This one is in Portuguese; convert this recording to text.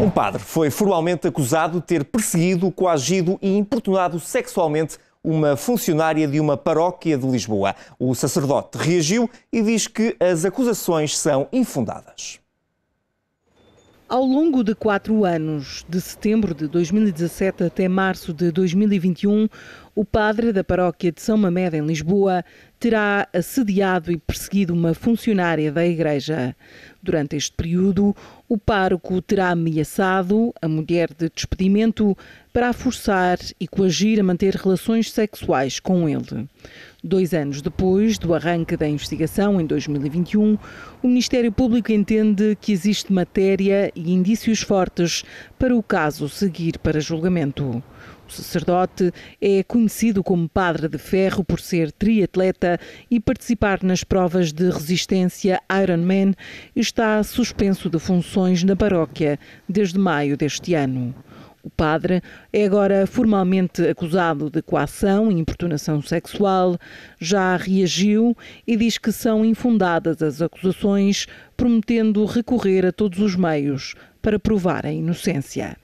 Um padre foi formalmente acusado de ter perseguido, coagido e importunado sexualmente uma funcionária de uma paróquia de Lisboa. O sacerdote reagiu e diz que as acusações são infundadas. Ao longo de quatro anos, de setembro de 2017 até março de 2021, o padre da paróquia de São Mamede, em Lisboa, terá assediado e perseguido uma funcionária da igreja. Durante este período, o pároco terá ameaçado a mulher de despedimento para a forçar e coagir a manter relações sexuais com ele. Dois anos depois do arranque da investigação, em 2021, o Ministério Público entende que existe matéria e indícios fortes para o caso seguir para julgamento. O sacerdote é conhecido conhecido como Padre de Ferro por ser triatleta e participar nas provas de resistência Ironman, está suspenso de funções na paróquia desde maio deste ano. O padre é agora formalmente acusado de coação e importunação sexual, já reagiu e diz que são infundadas as acusações, prometendo recorrer a todos os meios para provar a inocência.